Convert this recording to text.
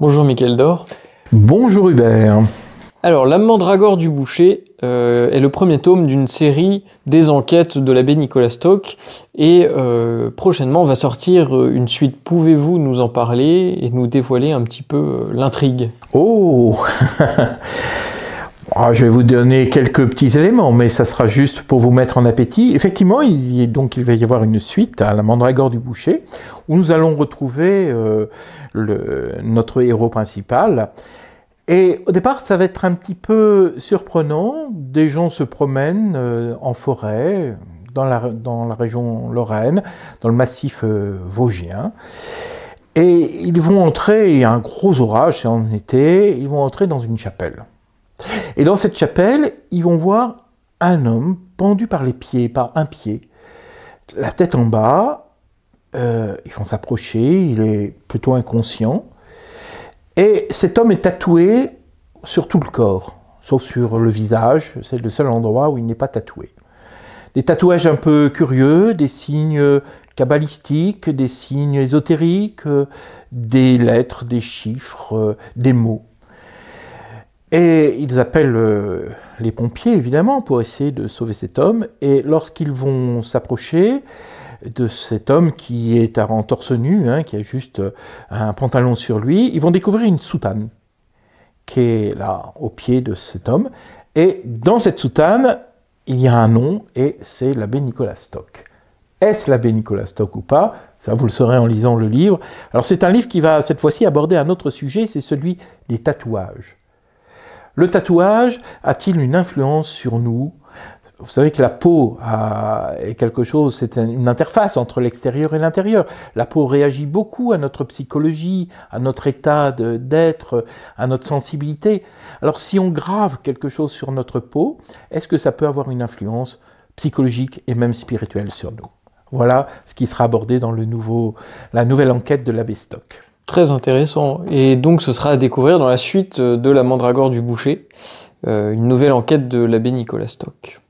Bonjour Mickaël Dor. Bonjour Hubert. Alors, La du Boucher euh, est le premier tome d'une série des enquêtes de l'abbé Nicolas Stock et euh, prochainement va sortir euh, une suite. Pouvez-vous nous en parler et nous dévoiler un petit peu l'intrigue Oh Ah, je vais vous donner quelques petits éléments, mais ça sera juste pour vous mettre en appétit. Effectivement, il, donc, il va y avoir une suite à la mandragore du boucher, où nous allons retrouver euh, notre héros principal. Et au départ, ça va être un petit peu surprenant. Des gens se promènent euh, en forêt, dans la, région Lorraine, dans le massif euh, vosgien. Et ils vont entrer, il y a un gros orage, c'est en été, ils vont entrer dans une chapelle. Et dans cette chapelle, ils vont voir un homme pendu par les pieds, par un pied, la tête en bas. Euh, ils vont s'approcher, il est plutôt inconscient. Et cet homme est tatoué sur tout le corps, sauf sur le visage, c'est le seul endroit où il n'est pas tatoué. Des tatouages un peu curieux, des signes cabalistiques, des signes ésotériques, euh, des lettres, des chiffres, euh, des mots. Et ils appellent euh, les pompiers, évidemment, pour essayer de sauver cet homme. Et lorsqu'ils vont s'approcher de cet homme qui est en torse nu, hein, qui a juste euh, un pantalon sur lui, ils vont découvrir une soutane qui est là, au pied de cet homme. Et dans cette soutane, il y a un nom, et c'est l'abbé Nicolas Stock. Est-ce l'abbé Nicolas Stock ou pas Ça, vous le saurez en lisant le livre. Alors, c'est un livre qui va cette fois-ci aborder un autre sujet, c'est celui des tatouages. Le tatouage a-t-il une influence sur nous vous savez que la peau est quelque chose, c'est une interface entre l'extérieur et l'intérieur. La peau réagit beaucoup à notre psychologie, à notre état d'être, à notre sensibilité. Alors si on grave quelque chose sur notre peau, est-ce que ça peut avoir une influence psychologique et même spirituelle sur nous Voilà ce qui sera abordé dans le nouveau, la nouvelle enquête de l'abbé Stock. Très intéressant. Et donc ce sera à découvrir dans la suite euh, de La Mandragore du Boucher, euh, une nouvelle enquête de l'abbé Nicolas Stock.